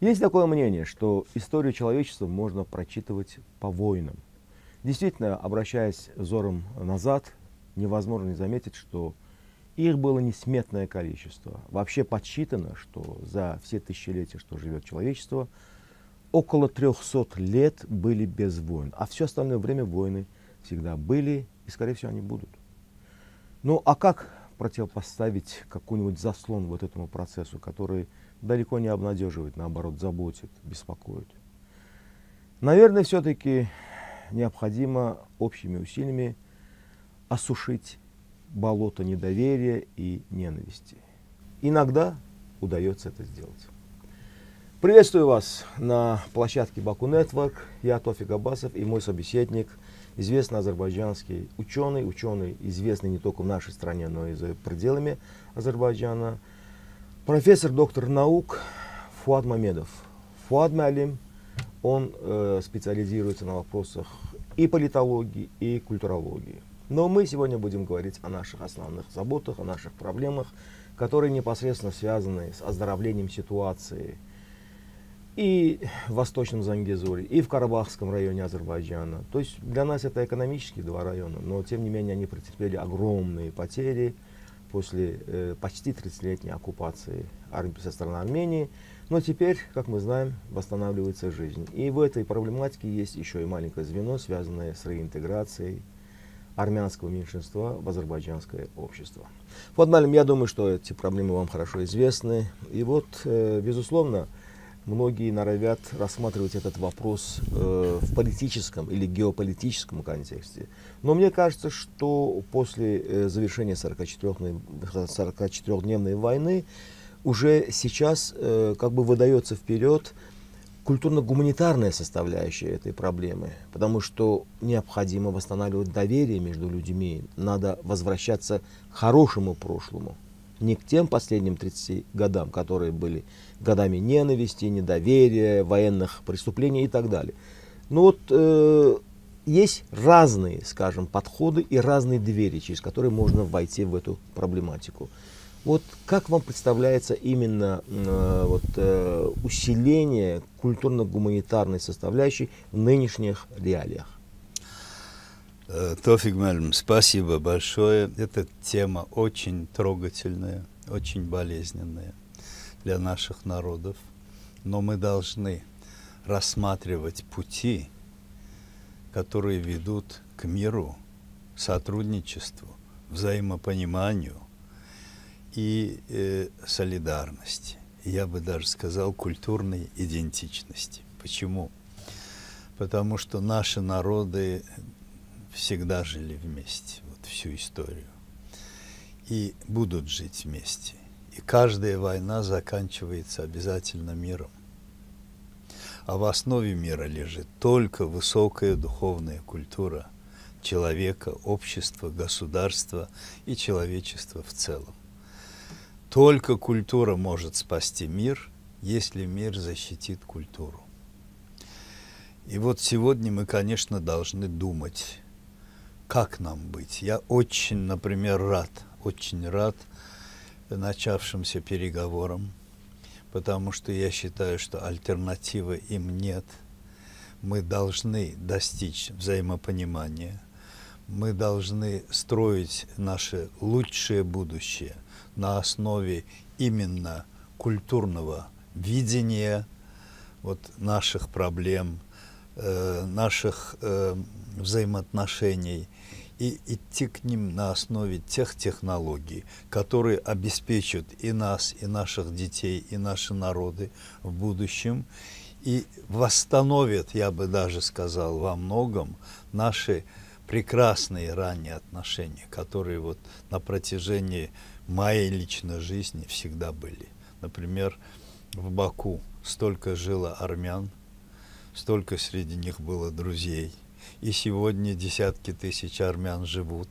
Есть такое мнение, что историю человечества можно прочитывать по войнам. Действительно, обращаясь взором назад, невозможно не заметить, что их было несметное количество. Вообще подсчитано, что за все тысячелетия, что живет человечество, около 300 лет были без войн, а все остальное время войны всегда были и, скорее всего, они будут. Ну а как противопоставить какой-нибудь заслон вот этому процессу, который далеко не обнадеживает, наоборот, заботит, беспокоит. Наверное, все-таки необходимо общими усилиями осушить болото недоверия и ненависти. Иногда удается это сделать. Приветствую вас на площадке Баку Нетворк. Я Тофик Абасов и мой собеседник, известный азербайджанский ученый, ученый, известный не только в нашей стране, но и за пределами Азербайджана – Профессор, доктор наук Фуад Мамедов. Фуад Малим, он э, специализируется на вопросах и политологии, и культурологии. Но мы сегодня будем говорить о наших основных заботах, о наших проблемах, которые непосредственно связаны с оздоровлением ситуации и в Восточном Зангизуре, и в Карабахском районе Азербайджана. То есть для нас это экономические два района, но тем не менее они претерпели огромные потери – после э, почти 30-летней оккупации со стороны Армении. Но теперь, как мы знаем, восстанавливается жизнь. И в этой проблематике есть еще и маленькое звено, связанное с реинтеграцией армянского меньшинства в азербайджанское общество. Вот, Малим, я думаю, что эти проблемы вам хорошо известны. И вот, э, безусловно, э, многие норовят рассматривать этот вопрос э, в политическом или геополитическом контексте. Но мне кажется, что после э, завершения 44-дневной войны уже сейчас э, как бы выдается вперед культурно-гуманитарная составляющая этой проблемы, потому что необходимо восстанавливать доверие между людьми, надо возвращаться к хорошему прошлому не к тем последним 30 годам, которые были годами ненависти, недоверия, военных преступлений и так далее. Но ну вот э, есть разные, скажем, подходы и разные двери, через которые можно войти в эту проблематику. Вот как вам представляется именно э, вот, э, усиление культурно-гуманитарной составляющей в нынешних реалиях? Э, Тофик Мальм, спасибо большое. Эта тема очень трогательная, очень болезненная для наших народов. Но мы должны рассматривать пути, которые ведут к миру, сотрудничеству, взаимопониманию и э, солидарности. Я бы даже сказал культурной идентичности. Почему? Потому что наши народы всегда жили вместе, вот всю историю. И будут жить вместе. И каждая война заканчивается обязательно миром. А в основе мира лежит только высокая духовная культура человека, общества, государства и человечества в целом. Только культура может спасти мир, если мир защитит культуру. И вот сегодня мы, конечно, должны думать как нам быть. Я очень, например, рад, очень рад начавшимся переговорам, потому что я считаю, что альтернативы им нет. Мы должны достичь взаимопонимания, мы должны строить наше лучшее будущее на основе именно культурного видения вот наших проблем – Э, наших э, взаимоотношений и идти к ним на основе тех технологий, которые обеспечат и нас, и наших детей, и наши народы в будущем, и восстановят, я бы даже сказал, во многом наши прекрасные ранние отношения, которые вот на протяжении моей личной жизни всегда были. Например, в Баку столько жило армян, столько среди них было друзей. И сегодня десятки тысяч армян живут.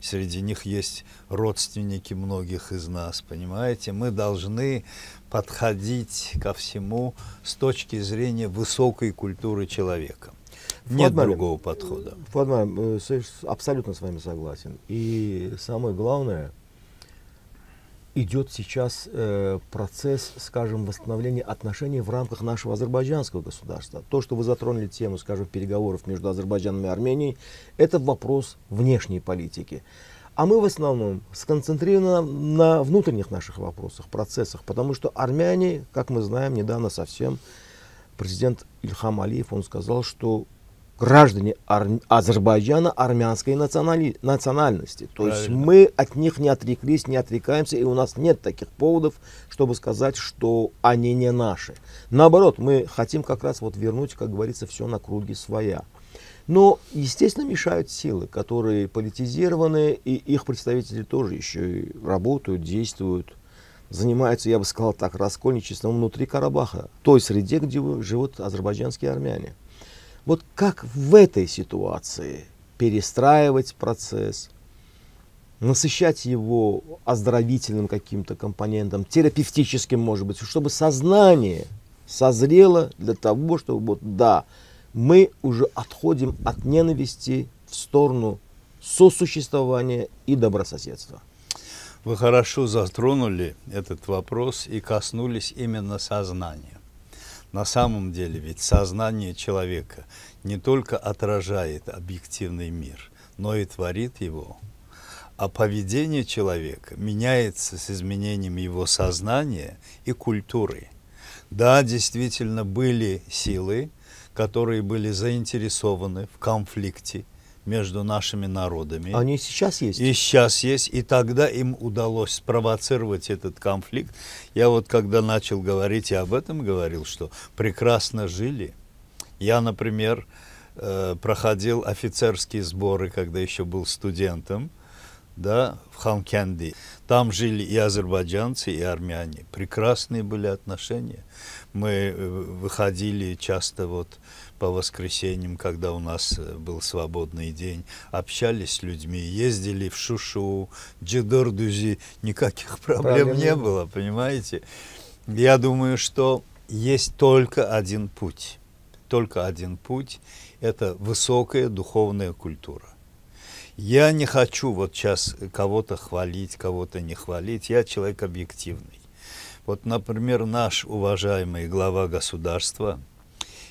Среди них есть родственники многих из нас, понимаете? Мы должны подходить ко всему с точки зрения высокой культуры человека. Фуад Нет другого подхода. Фуад э, абсолютно с вами согласен. И самое главное – идет сейчас э, процесс, скажем, восстановления отношений в рамках нашего азербайджанского государства. То, что вы затронули тему, скажем, переговоров между Азербайджаном и Арменией, это вопрос внешней политики. А мы в основном сконцентрированы на внутренних наших вопросах, процессах, потому что армяне, как мы знаем, недавно совсем президент Ильхам Алиев, он сказал, что граждане ар... Азербайджана армянской национали... национальности. То Правильно. есть мы от них не отреклись, не отрекаемся, и у нас нет таких поводов, чтобы сказать, что они не наши. Наоборот, мы хотим как раз вот вернуть, как говорится, все на круги своя. Но, естественно, мешают силы, которые политизированы, и их представители тоже еще и работают, действуют, занимаются, я бы сказал так, раскольничеством внутри Карабаха, той среде, где живут азербайджанские армяне. Вот как в этой ситуации перестраивать процесс, насыщать его оздоровительным каким-то компонентом, терапевтическим, может быть, чтобы сознание созрело для того, чтобы вот да, мы уже отходим от ненависти в сторону сосуществования и добрососедства. Вы хорошо затронули этот вопрос и коснулись именно сознания. На самом деле ведь сознание человека не только отражает объективный мир, но и творит его. А поведение человека меняется с изменением его сознания и культуры. Да, действительно были силы, которые были заинтересованы в конфликте между нашими народами. Они сейчас есть. И сейчас есть. И тогда им удалось спровоцировать этот конфликт. Я вот когда начал говорить и об этом говорил, что прекрасно жили. Я, например, э, проходил офицерские сборы, когда еще был студентом, да, в Ханкенде. Там жили и азербайджанцы, и армяне. Прекрасные были отношения. Мы э, выходили часто вот по воскресеньям, когда у нас э, был свободный день, общались с людьми, ездили в Шушу, Джидордузи, никаких проблем, проблем не было, понимаете? Я думаю, что есть только один путь, только один путь – это высокая духовная культура. Я не хочу вот сейчас кого-то хвалить, кого-то не хвалить. Я человек объективный. Вот, например, наш уважаемый глава государства –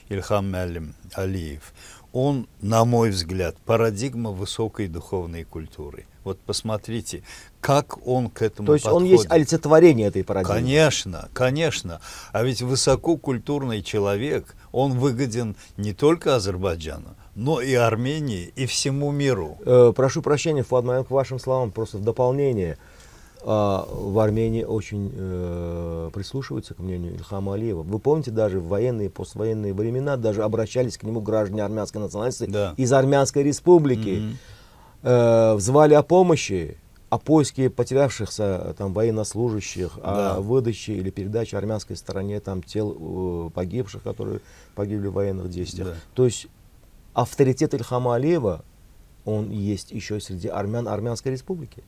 Ильхам Алиев, он, на мой взгляд, парадигма высокой духовной культуры. Вот посмотрите, как он к этому То есть подходит. он есть олицетворение этой парадигмы? Конечно, конечно. А ведь высококультурный человек, он выгоден не только Азербайджану, но и Армении, и всему миру. Э, прошу прощения, Фуад к вашим словам, просто в дополнение – а, в Армении очень э, прислушиваются к мнению Ильхама Алиева. Вы помните, даже в военные и поствоенные времена даже обращались к нему граждане армянской национальности да. из Армянской республики. Mm-hmm. Э, взвали о помощи, о поиске потерявшихся там военнослужащих, да. о выдаче или передаче армянской стороне там тел э, погибших, которые погибли в военных действиях. Да. То есть авторитет Ильхама Алиева, он есть еще среди армян Армянской республики.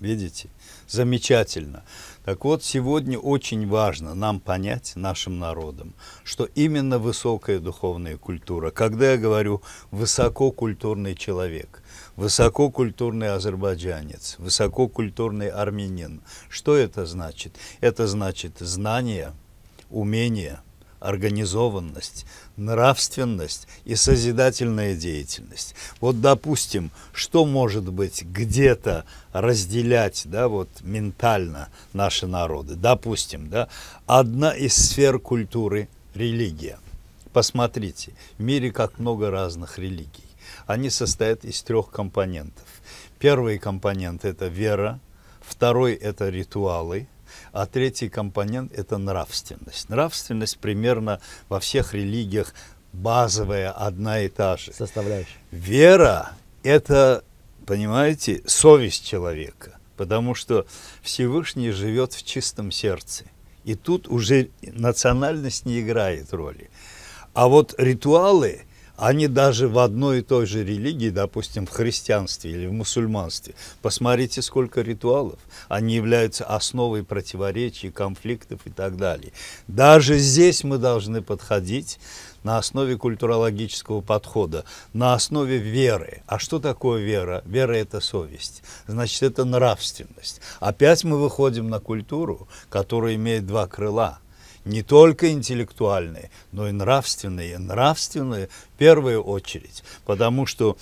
Видите? Замечательно. Так вот, сегодня очень важно нам понять нашим народам, что именно высокая духовная культура, когда я говорю высококультурный человек, высококультурный азербайджанец, высококультурный армянин, что это значит? Это значит знание, умение, организованность, нравственность и созидательная деятельность. Вот, допустим, что может быть где-то разделять, да, вот ментально наши народы? Допустим, да, одна из сфер культуры – религия. Посмотрите, в мире как много разных религий. Они состоят из трех компонентов. Первый компонент – это вера, второй – это ритуалы – а третий компонент – это нравственность. Нравственность примерно во всех религиях базовая, одна и та же. Составляющая. Вера – это, понимаете, совесть человека. Потому что Всевышний живет в чистом сердце. И тут уже национальность не играет роли. А вот ритуалы – они даже в одной и той же религии, допустим, в христианстве или в мусульманстве, посмотрите, сколько ритуалов, они являются основой противоречий, конфликтов и так далее. Даже здесь мы должны подходить на основе культурологического подхода, на основе веры. А что такое вера? Вера – это совесть, значит, это нравственность. Опять мы выходим на культуру, которая имеет два крыла – не только интеллектуальные, но и нравственные. Нравственные в первую очередь, потому что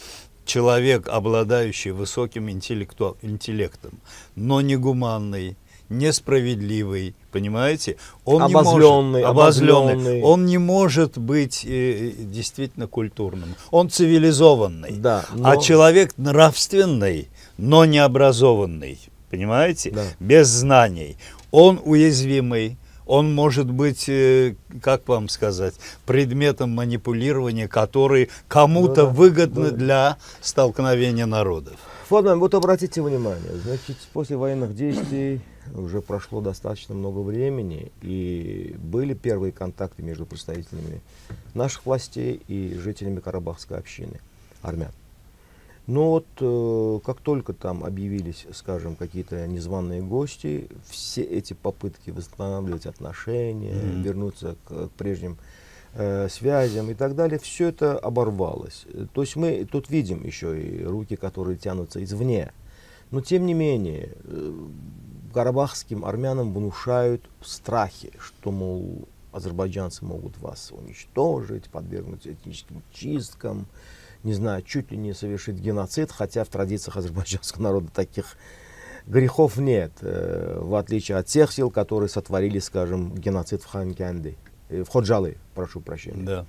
человек, обладающий высоким интеллекту... интеллектом, но не гуманный, несправедливый, понимаете? Он обозленный, не может, обозленный, обозленный. Он не может быть э, э, действительно культурным. Он цивилизованный. Да, а но... А человек нравственный, но не образованный, понимаете? Да. Без знаний. Он уязвимый он может быть, э, как вам сказать, предметом манипулирования, который кому-то да, выгодно да. для столкновения народов. Фадам, вот обратите внимание, значит, после военных действий уже прошло достаточно много времени, и были первые контакты между представителями наших властей и жителями Карабахской общины, армян. Но ну вот э, как только там объявились, скажем, какие-то незваные гости, все эти попытки восстанавливать отношения, mm-hmm. вернуться к, к прежним э, связям и так далее, все это оборвалось. То есть мы тут видим еще и руки, которые тянутся извне. Но тем не менее, э, карабахским армянам внушают страхи, что, мол, азербайджанцы могут вас уничтожить, подвергнуть этническим чисткам не знаю, чуть ли не совершить геноцид, хотя в традициях азербайджанского народа таких грехов нет, э, в отличие от тех сил, которые сотворили, скажем, геноцид в Ханкенде, э, в Ходжалы, прошу прощения. Да.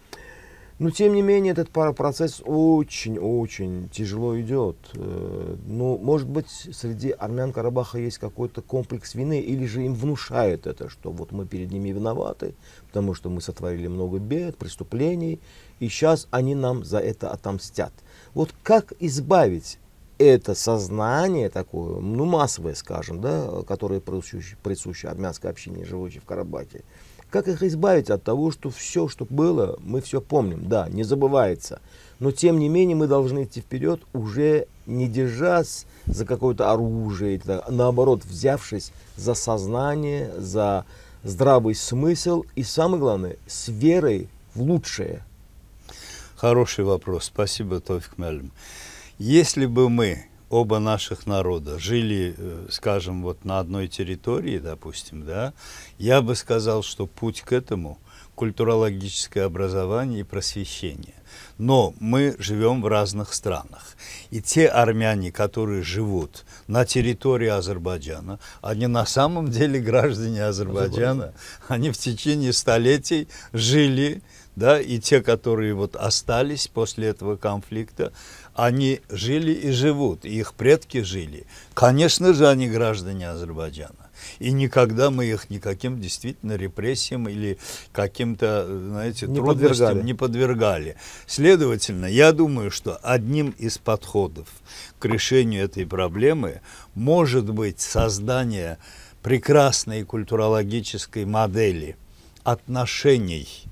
Но, тем не менее, этот процесс очень-очень тяжело идет. Э, ну, может быть, среди армян Карабаха есть какой-то комплекс вины, или же им внушает это, что вот мы перед ними виноваты, потому что мы сотворили много бед, преступлений, и сейчас они нам за это отомстят. Вот как избавить это сознание такое, ну, массовое, скажем, да, которое присуще, присуще армянской общине, живущей в Карабахе, как их избавить от того, что все, что было, мы все помним, да, не забывается. Но тем не менее мы должны идти вперед, уже не держась за какое-то оружие, а наоборот, взявшись за сознание, за здравый смысл и, самое главное, с верой в лучшее. Хороший вопрос. Спасибо, Товик Мельм. Если бы мы оба наших народа жили, э, скажем, вот на одной территории, допустим, да, я бы сказал, что путь к этому культурологическое образование и просвещение. Но мы живем в разных странах. И те армяне, которые живут на территории Азербайджана, они на самом деле граждане Азербайджана. Они в течение столетий жили да, и те, которые вот остались после этого конфликта, они жили и живут, и их предки жили. Конечно же, они граждане Азербайджана. И никогда мы их никаким действительно репрессиям или каким-то, знаете, не трудностям подвергали. не подвергали. Следовательно, я думаю, что одним из подходов к решению этой проблемы может быть создание прекрасной культурологической модели отношений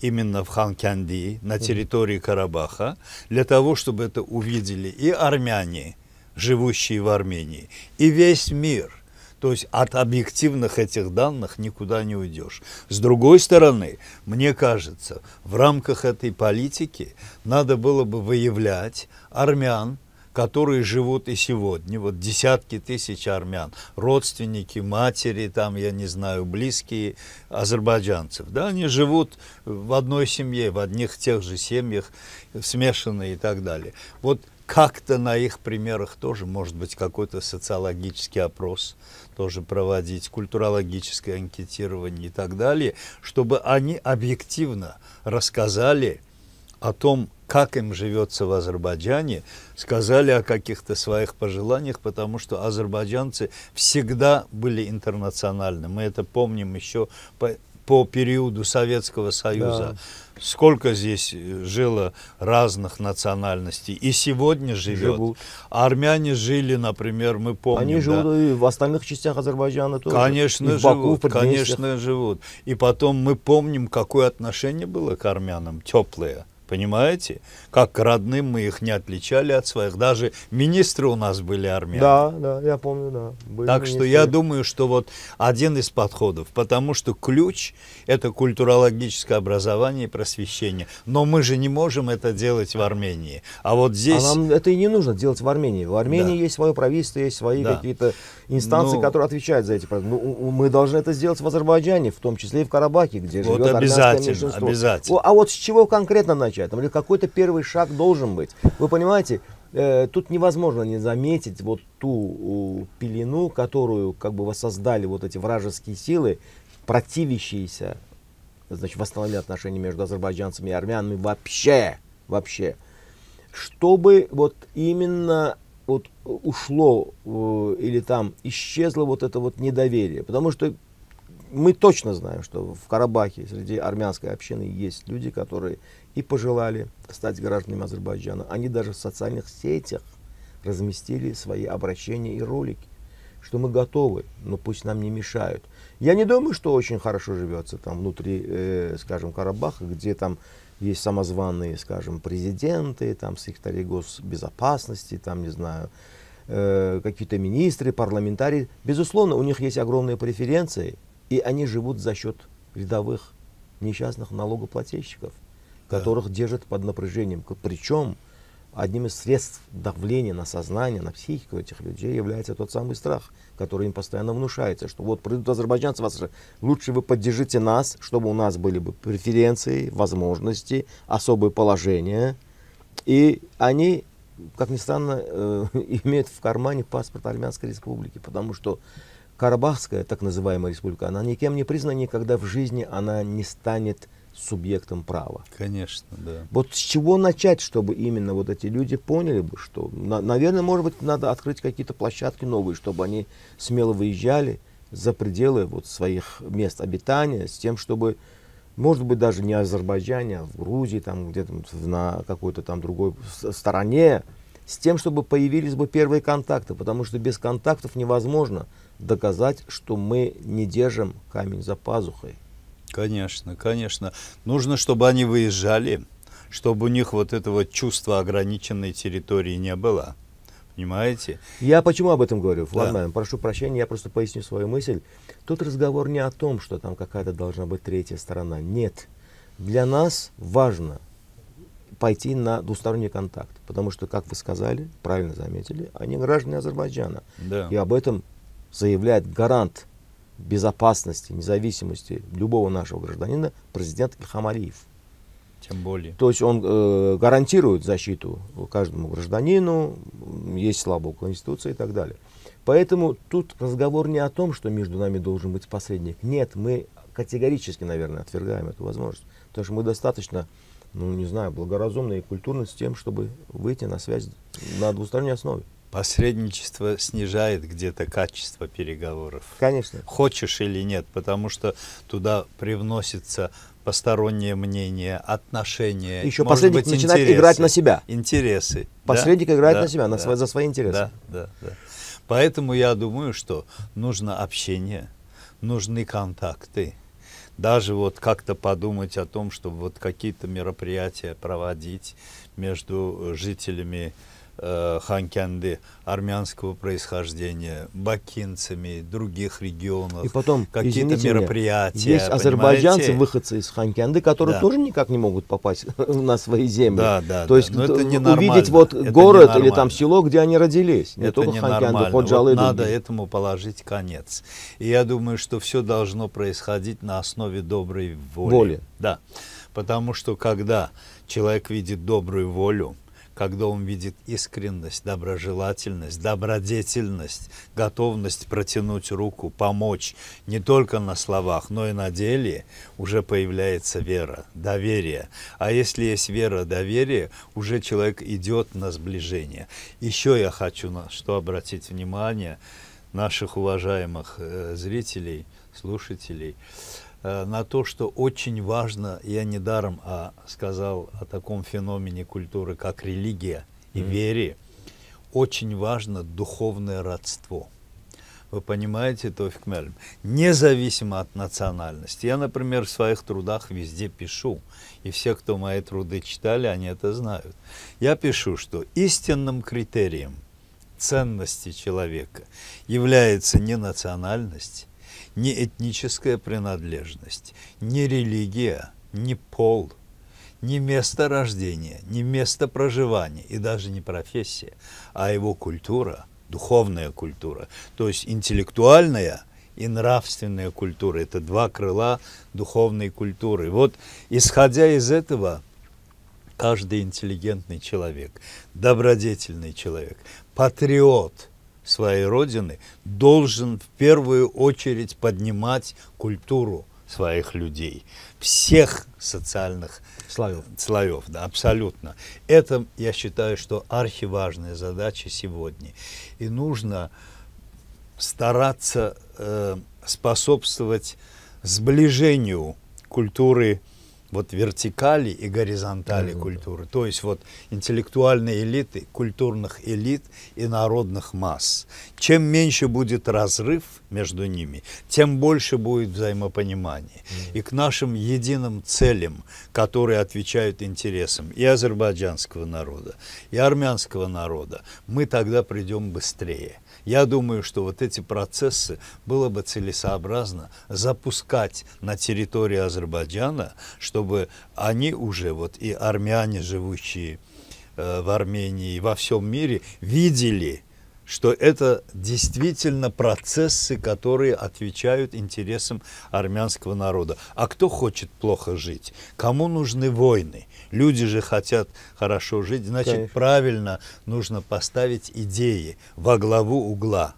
именно в Ханкянди, на территории Карабаха, для того, чтобы это увидели и армяне, живущие в Армении, и весь мир. То есть от объективных этих данных никуда не уйдешь. С другой стороны, мне кажется, в рамках этой политики надо было бы выявлять армян, которые живут и сегодня. Вот десятки тысяч армян, родственники, матери, там, я не знаю, близкие азербайджанцев. Да, они живут в одной семье, в одних тех же семьях, смешанные и так далее. Вот как-то на их примерах тоже, может быть, какой-то социологический опрос тоже проводить, культурологическое анкетирование и так далее, чтобы они объективно рассказали о том, как им живется в Азербайджане, сказали о каких-то своих пожеланиях, потому что азербайджанцы всегда были интернациональны. Мы это помним еще по, по периоду Советского Союза. Да. Сколько здесь э, жило разных национальностей. И сегодня живет. Живут. Армяне жили, например, мы помним. Они живут да? и в остальных частях Азербайджана тоже. Конечно, в Баку, живут. В конечно, живут. И потом мы помним, какое отношение было к армянам. Теплое Понимаете? Как к родным мы их не отличали от своих. Даже министры у нас были армяне. Да, да, я помню, да. Были так министры. что я думаю, что вот один из подходов, потому что ключ – это культурологическое образование и просвещение. Но мы же не можем это делать в Армении. А вот а здесь… А нам это и не нужно делать в Армении. В Армении да. есть свое правительство, есть свои да. какие-то инстанции, ну, которые отвечают за эти ну, Мы должны это сделать в Азербайджане, в том числе и в Карабахе, где вот живет обязательно, армянское меньшинство. Обязательно. А вот с чего конкретно начать? означает. Там какой-то первый шаг должен быть. Вы понимаете, э, тут невозможно не заметить вот ту пелену, которую как бы воссоздали вот эти вражеские силы, противящиеся, значит, восстановили отношения между азербайджанцами и армянами вообще, вообще. Чтобы вот именно вот ушло э, или там исчезло вот это вот недоверие. Потому что мы точно знаем, что в Карабахе среди армянской общины есть люди, которые и пожелали стать гражданами Азербайджана. Они даже в социальных сетях разместили свои обращения и ролики, что мы готовы, но пусть нам не мешают. Я не думаю, что очень хорошо живется там внутри, э, скажем, Карабаха, где там есть самозванные, скажем, президенты, там секретари госбезопасности, там, не знаю, э, какие-то министры, парламентарии. Безусловно, у них есть огромные преференции, и они живут за счет рядовых несчастных налогоплательщиков которых да. держат под напряжением. Причем одним из средств давления на сознание, на психику этих людей является тот самый страх, который им постоянно внушается, что вот придут азербайджанцы, вас же, лучше вы поддержите нас, чтобы у нас были бы преференции, возможности, особые положения. И они, как ни странно, э, имеют в кармане паспорт Армянской республики, потому что Карабахская, так называемая республика, она никем не признана никогда в жизни, она не станет субъектом права. Конечно, да. Вот с чего начать, чтобы именно вот эти люди поняли бы, что, на, наверное, может быть, надо открыть какие-то площадки новые, чтобы они смело выезжали за пределы вот своих мест обитания, с тем, чтобы, может быть, даже не Азербайджане, а в Грузии, там где-то на какой-то там другой стороне, с тем, чтобы появились бы первые контакты, потому что без контактов невозможно доказать, что мы не держим камень за пазухой. Конечно, конечно. Нужно, чтобы они выезжали, чтобы у них вот этого чувства ограниченной территории не было. Понимаете? Я почему об этом говорю? Да. Ладно, прошу прощения, я просто поясню свою мысль. Тут разговор не о том, что там какая-то должна быть третья сторона. Нет. Для нас важно пойти на двусторонний контакт, потому что, как вы сказали, правильно заметили, они граждане Азербайджана. Да. И об этом заявляет гарант безопасности, независимости любого нашего гражданина президент Ильхам Алиев. Тем более. То есть он э, гарантирует защиту каждому гражданину, есть слабая конституция и так далее. Поэтому тут разговор не о том, что между нами должен быть посредник. Нет, мы категорически, наверное, отвергаем эту возможность. Потому что мы достаточно, ну, не знаю, благоразумны и культурны с тем, чтобы выйти на связь на двусторонней основе. Посредничество снижает где-то качество переговоров. Конечно. Хочешь или нет, потому что туда привносится постороннее мнение, отношения. Еще может посредник быть, начинает интересы, играть на себя. Интересы. Посредник да? играет да, на себя, да, на свои, за свои интересы. Да, да, да. Поэтому я думаю, что нужно общение, нужны контакты. Даже вот как-то подумать о том, чтобы вот какие-то мероприятия проводить между жителями Э, ханкянды армянского происхождения, бакинцами других регионов. И потом, какие-то мероприятия. есть азербайджанцы, выходцы из ханкянды, которые да. тоже никак не могут попасть на свои земли. Да, да. То есть да. это не увидеть вот это город или там село, где они родились. Не это только не ханкянды, ходжалы. Вот надо этому положить конец. И я думаю, что все должно происходить на основе доброй воли. Воли. Да. Потому что когда человек видит добрую волю, когда он видит искренность, доброжелательность, добродетельность, готовность протянуть руку, помочь не только на словах, но и на деле, уже появляется вера, доверие. А если есть вера, доверие, уже человек идет на сближение. Еще я хочу на что обратить внимание наших уважаемых э, зрителей, слушателей – Э, на то, что очень важно, я не даром а сказал о таком феномене культуры, как религия и mm. вере, очень важно духовное родство. Вы понимаете, Тофик Мельм, независимо от национальности. Я, например, в своих трудах везде пишу, и все, кто мои труды читали, они это знают. Я пишу, что истинным критерием ценности человека является не национальность, не этническая принадлежность, не религия, не пол, не место рождения, не место проживания и даже не профессия, а его культура, духовная культура, то есть интеллектуальная и нравственная культура. Это два крыла духовной культуры. Вот исходя из этого, каждый интеллигентный человек, добродетельный человек, патриот – своей родины должен в первую очередь поднимать культуру своих людей, всех социальных слоев. слоев да, абсолютно. Это, я считаю, что архиважная задача сегодня. И нужно стараться э, способствовать сближению культуры вот вертикали и горизонтали mm -hmm. культуры, то есть вот интеллектуальные элиты, культурных элит и народных масс. Чем меньше будет разрыв – между ними, тем больше будет взаимопонимания. Mm И к нашим единым целям, которые отвечают интересам и азербайджанского народа, и армянского народа, мы тогда придем быстрее. Я думаю, что вот эти процессы было бы целесообразно запускать на территории Азербайджана, чтобы они уже, вот и армяне, живущие э, в Армении и во всем мире, видели – что это действительно процессы, которые отвечают интересам армянского народа. А кто хочет плохо жить? Кому нужны войны? Люди же хотят хорошо жить, значит, Конечно. правильно нужно поставить идеи во главу угла.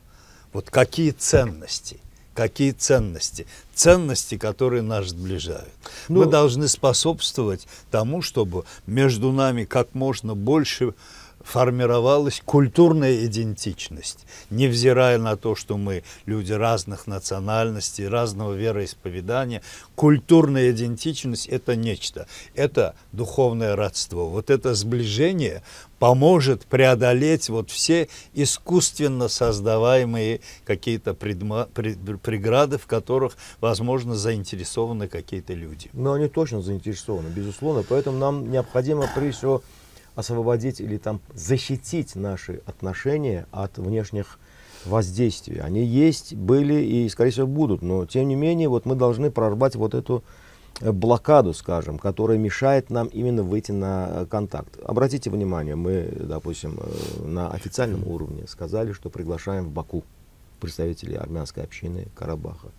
Вот какие ценности? Какие ценности? Ценности, которые нас сближают. Ну, Мы должны способствовать тому, чтобы между нами как можно больше формировалась культурная идентичность, невзирая на то, что мы люди разных национальностей, разного вероисповедания. Культурная идентичность – это нечто, это духовное родство. Вот это сближение поможет преодолеть вот все искусственно создаваемые какие-то преграды, в которых, возможно, заинтересованы какие-то люди. Но они точно заинтересованы, безусловно. Поэтому нам необходимо, прежде всего, освободить или там защитить наши отношения от внешних воздействий. Они есть, были и, скорее всего, будут. Но, тем не менее, вот мы должны прорвать вот эту э, блокаду, скажем, которая мешает нам именно выйти на э, контакт. Обратите внимание, мы, допустим, э, на официальном уровне сказали, что приглашаем в Баку представителей армянской общины Карабаха.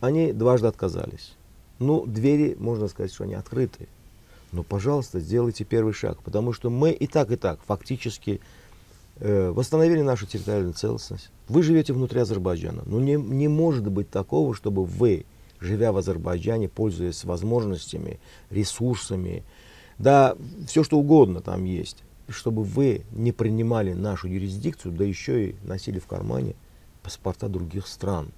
Они дважды отказались. Ну, двери, можно сказать, что они открыты но, ну, пожалуйста, сделайте первый шаг, потому что мы и так, и так фактически э, восстановили нашу территориальную целостность. Вы живете внутри Азербайджана, но ну, не, не может быть такого, чтобы вы, живя в Азербайджане, пользуясь возможностями, ресурсами, да, все что угодно там есть, чтобы вы не принимали нашу юрисдикцию, да еще и носили в кармане паспорта других стран.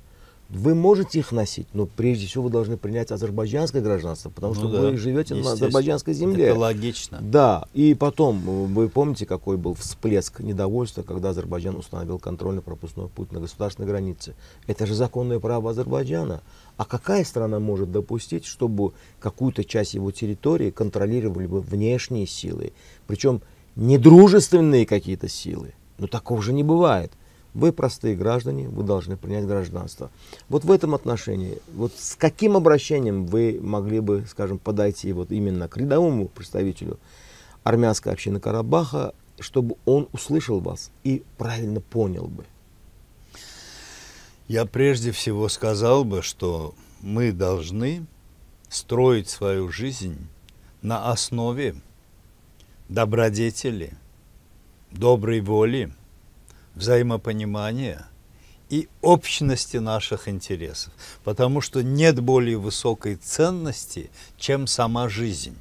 Вы можете их носить, но прежде всего вы должны принять азербайджанское гражданство, потому ну что да, вы живете на азербайджанской земле. Это логично. Да, и потом, вы помните, какой был всплеск недовольства, когда Азербайджан установил контрольно-пропускной путь на государственной границе. Это же законное право Азербайджана. А какая страна может допустить, чтобы какую-то часть его территории контролировали бы внешние силы, причем недружественные какие-то силы? Но такого же не бывает. Вы простые граждане, вы должны принять гражданство. Вот в этом отношении, вот с каким обращением вы могли бы, скажем, подойти вот именно к рядовому представителю армянской общины Карабаха, чтобы он услышал вас и правильно понял бы? Я прежде всего сказал бы, что мы должны строить свою жизнь на основе добродетели, доброй воли – взаимопонимания и общности наших интересов, потому что нет более высокой ценности, чем сама жизнь.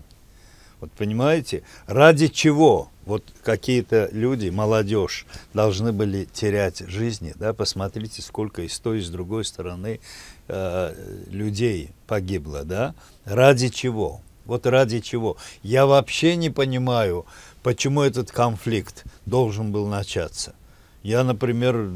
Вот понимаете, ради чего вот какие-то люди, молодежь, должны были терять жизни, да, посмотрите, сколько и с той, и с другой стороны э, людей погибло, да, ради чего, вот ради чего. Я вообще не понимаю, почему этот конфликт должен был начаться. Я, например,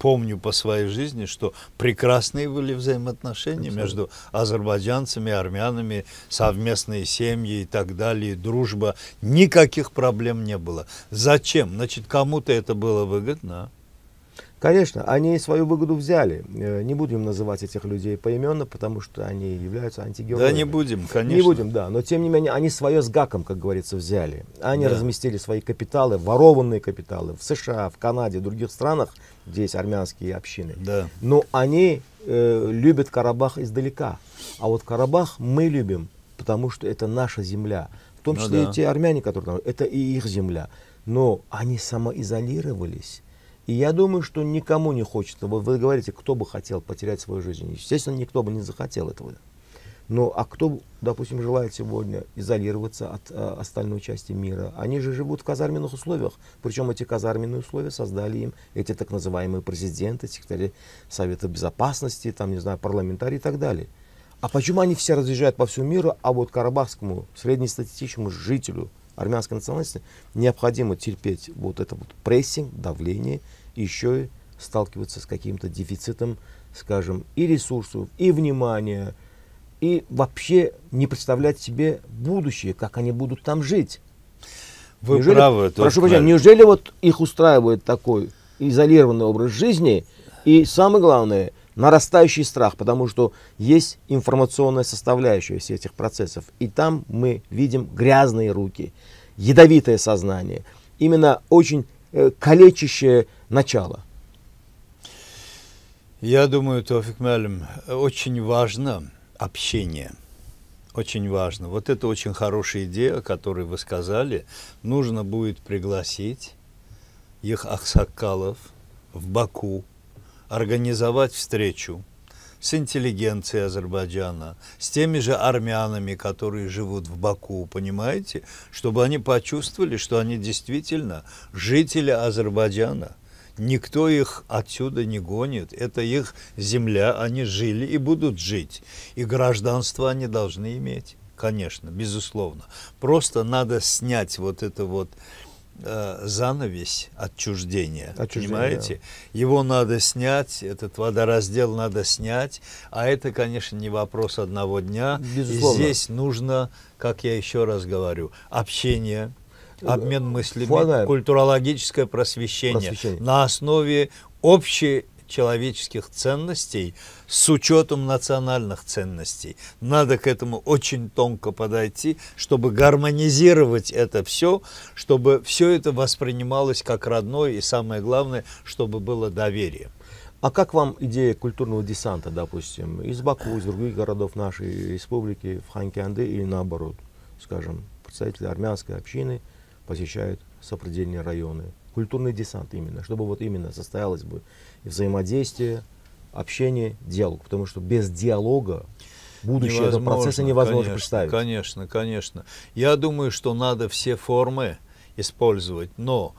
помню по своей жизни, что прекрасные были взаимоотношения Абсолютно. между азербайджанцами, армянами, совместные семьи и так далее, дружба. Никаких проблем не было. Зачем? Значит, кому-то это было выгодно. Конечно, они свою выгоду взяли. Э, не будем называть этих людей поименно, потому что они являются антигероями. Да, не будем, конечно. Не будем, да. Но тем не менее, они свое с гаком, как говорится, взяли. Они да. разместили свои капиталы, ворованные капиталы в США, в Канаде, в других странах, где есть армянские общины. Да. Но они э, любят Карабах издалека. А вот Карабах мы любим, потому что это наша земля. В том ну числе ну, да. и те армяне, которые там, это и их земля. Но они самоизолировались и я думаю, что никому не хочется. Вы, вы говорите, кто бы хотел потерять свою жизнь. Естественно, никто бы не захотел этого. Но а кто, допустим, желает сегодня изолироваться от э, остальной части мира? Они же живут в казарменных условиях. Причем эти казарменные условия создали им эти так называемые президенты, секретари Совета Безопасности, там, не знаю, парламентарии и так далее. А почему они все разъезжают по всему миру, а вот карабахскому среднестатистическому жителю армянской национальности необходимо терпеть вот это вот прессинг, давление – еще сталкиваться с каким-то дефицитом, скажем, и ресурсов, и внимания, и вообще не представлять себе будущее, как они будут там жить. Вы неужели, правы. Прошу прощения, неужели вот их устраивает такой изолированный образ жизни и, самое главное, нарастающий страх, потому что есть информационная составляющая всех этих процессов, и там мы видим грязные руки, ядовитое сознание, именно очень Э, калечащее начало? Я думаю, Тофик Мелем, очень важно общение. Очень важно. Вот это очень хорошая идея, о которой вы сказали. Нужно будет пригласить их Ахсакалов в Баку, организовать встречу – с интеллигенцией Азербайджана, с теми же армянами, которые живут в Баку, понимаете? Чтобы они почувствовали, что они действительно жители Азербайджана. Никто их отсюда не гонит. Это их земля, они жили и будут жить. И гражданство они должны иметь, конечно, безусловно. Просто надо снять вот это вот Э, занавесь отчуждения, отчуждения понимаете? Да. Его надо снять, этот водораздел надо снять, а это, конечно, не вопрос одного дня. Безусловно. И здесь нужно, как я еще раз говорю, общение, э, обмен мыслями, Фуанаем. культурологическое просвещение, просвещение на основе общей человеческих ценностей с учетом национальных ценностей. Надо к этому очень тонко подойти, чтобы гармонизировать это все, чтобы все это воспринималось как родное и самое главное, чтобы было доверие. А как вам идея культурного десанта, допустим, из Баку, из других городов нашей республики, в Ханкианды или наоборот? Скажем, представители армянской общины посещают сопредельные районы, культурный десант именно, чтобы вот именно состоялось бы взаимодействие, общение, диалог, потому что без диалога будущее невозможно, этого процесса невозможно конечно, представить. Конечно, конечно. Я думаю, что надо все формы использовать, но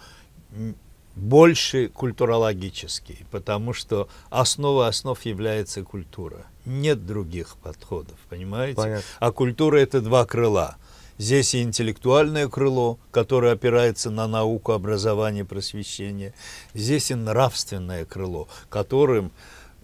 больше культурологический, потому что основа основ является культура. Нет других подходов, понимаете? Понятно. А культура это два крыла – Здесь и интеллектуальное крыло, которое опирается на науку, образование, просвещение. Здесь и нравственное крыло, которым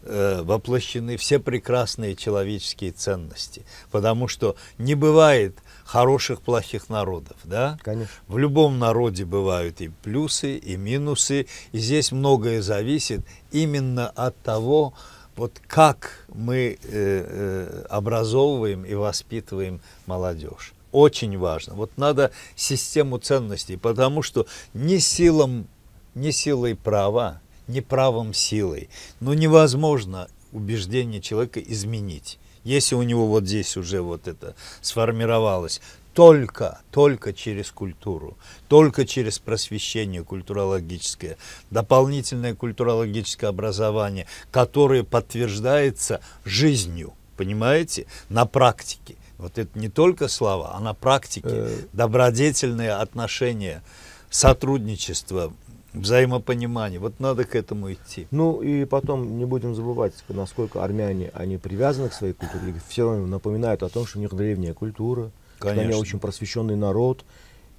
э, воплощены все прекрасные человеческие ценности. Потому что не бывает хороших, плохих народов. Да? Конечно. В любом народе бывают и плюсы, и минусы. И здесь многое зависит именно от того, вот как мы э, э образовываем и воспитываем молодежь очень важно. Вот надо систему ценностей, потому что не силам, не силой права, не правом силой, но невозможно убеждение человека изменить. Если у него вот здесь уже вот это сформировалось, только, только через культуру, только через просвещение культурологическое, дополнительное культурологическое образование, которое подтверждается жизнью, понимаете, на практике. Вот это не только слова, а на практике э. добродетельные отношения, сотрудничество, взаимопонимание. Вот надо к этому идти. Ну и потом не будем забывать, насколько армяне, они привязаны к своей культуре. все равно напоминают о том, что у них древняя культура, Конечно. что они очень просвещенный народ,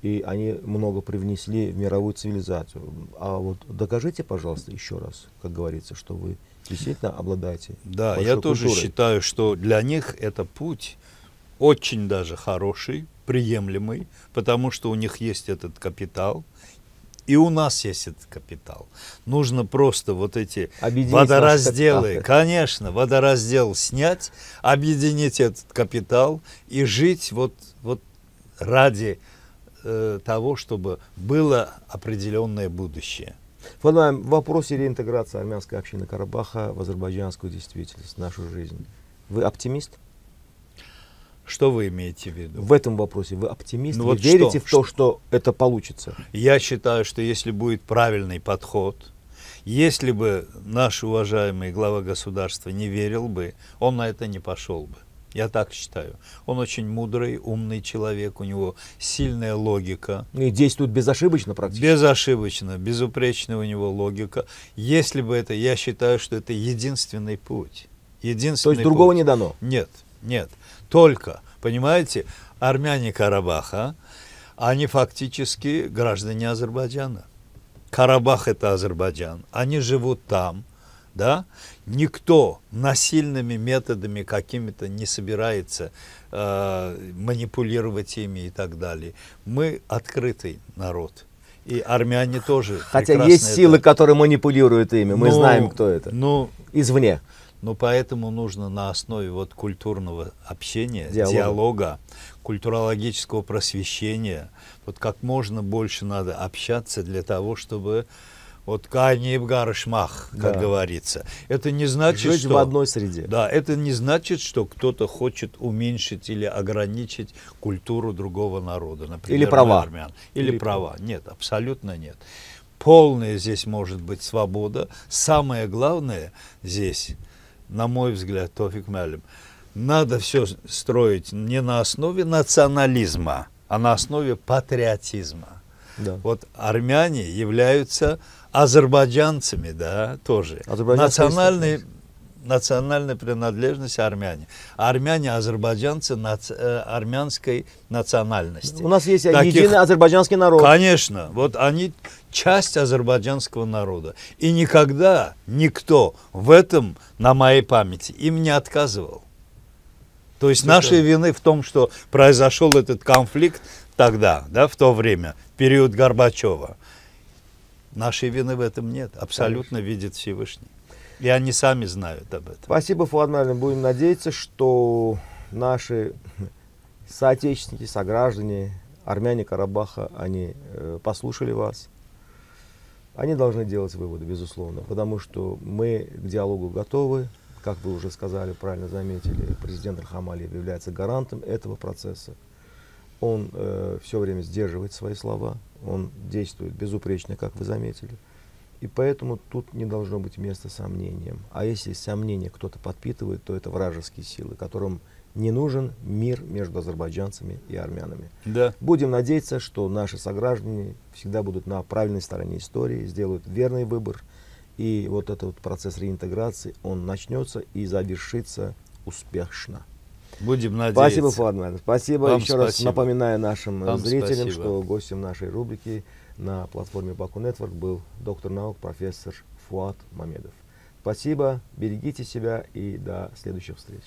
и они много привнесли в мировую цивилизацию. А вот докажите, пожалуйста, еще раз, как говорится, что вы действительно обладаете. Да, я тоже культурой. считаю, что для них это путь очень даже хороший, приемлемый, потому что у них есть этот капитал, и у нас есть этот капитал. Нужно просто вот эти объединить водоразделы, конечно, водораздел снять, объединить этот капитал и жить вот, вот ради э, того, чтобы было определенное будущее. Фанаем, вопрос реинтеграции армянской общины Карабаха в азербайджанскую действительность, в нашу жизнь. Вы оптимист? Что вы имеете в виду? В этом вопросе вы оптимист, ну, вы вот верите что? в то, что, это получится? Я считаю, что если будет правильный подход, если бы наш уважаемый глава государства не верил бы, он на это не пошел бы. Я так считаю. Он очень мудрый, умный человек, у него сильная логика. Ну и действует безошибочно практически. Безошибочно, безупречная у него логика. Если бы это, я считаю, что это единственный путь. Единственный То есть другого не дано? Нет, нет. Только, понимаете, армяне Карабаха, они фактически граждане Азербайджана. Карабах – это Азербайджан. Они живут там, да? Никто насильными методами какими-то не собирается э, манипулировать ими и так далее. Мы открытый народ. И армяне тоже. Хотя есть силы, которые манипулируют ими. Мы ну, знаем, кто это. Ну, Извне. Но поэтому нужно на основе вот культурного общения, диалога, диалога культурологического просвещения, вот как можно больше надо общаться для того, чтобы вот Кани Гарашмах, как да. говорится. Это не значит, Жить что... в одной среде. Да, это не значит, что кто-то хочет уменьшить или ограничить культуру другого народа, например, или права. армян. Или, или права. права. Нет, абсолютно нет. Полная здесь может быть свобода. Самое главное здесь – на мой взгляд, Тофик Мялем, надо все строить не на основе национализма, а на основе патриотизма. Да. Вот армяне являются азербайджанцами, да, тоже. Национальный национальной принадлежности армяне. Армяне, азербайджанцы наци, э, армянской национальности. У нас есть Таких, единый азербайджанский народ. Конечно, вот они часть азербайджанского народа. И никогда никто в этом, на моей памяти, им не отказывал. То есть ну нашей вины в том, что произошел этот конфликт тогда, да, в то время, в период Горбачева. Нашей вины в этом нет, абсолютно Конечно. видит Всевышний. И они сами знают об этом. Спасибо, Фуад Марлин. Будем надеяться, что наши соотечественники, сограждане, армяне Карабаха, они э, послушали вас. Они должны делать выводы, безусловно, потому что мы к диалогу готовы. Как вы уже сказали, правильно заметили, президент Рахамалиев является гарантом этого процесса. Он э, все время сдерживает свои слова, он действует безупречно, как вы заметили. И поэтому тут не должно быть места сомнениям. А если сомнения кто-то подпитывает, то это вражеские силы, которым не нужен мир между азербайджанцами и армянами. Да. Будем надеяться, что наши сограждане всегда будут на правильной стороне истории, сделают верный выбор. И вот этот вот процесс реинтеграции, он начнется и завершится успешно. Будем надеяться. Спасибо, Фуадман. Спасибо. Вам Еще спасибо. раз напоминаю нашим Вам зрителям, спасибо. что гостем нашей рубрики на платформе Баку Нетворк был доктор наук профессор Фуат Мамедов. Спасибо, берегите себя и до следующих встреч.